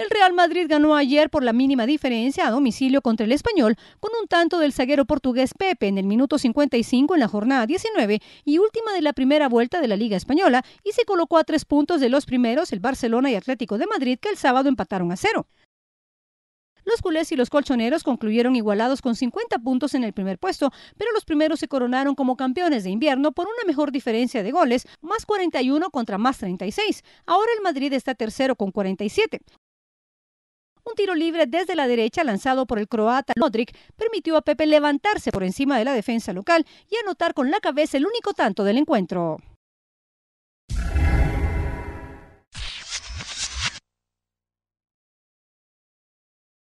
El Real Madrid ganó ayer por la mínima diferencia a domicilio contra el español con un tanto del zaguero portugués Pepe en el minuto 55 en la jornada 19 y última de la primera vuelta de la Liga Española y se colocó a tres puntos de los primeros, el Barcelona y Atlético de Madrid, que el sábado empataron a cero. Los culés y los colchoneros concluyeron igualados con 50 puntos en el primer puesto, pero los primeros se coronaron como campeones de invierno por una mejor diferencia de goles, más 41 contra más 36. Ahora el Madrid está tercero con 47. Un tiro libre desde la derecha lanzado por el croata Modric permitió a Pepe levantarse por encima de la defensa local y anotar con la cabeza el único tanto del encuentro.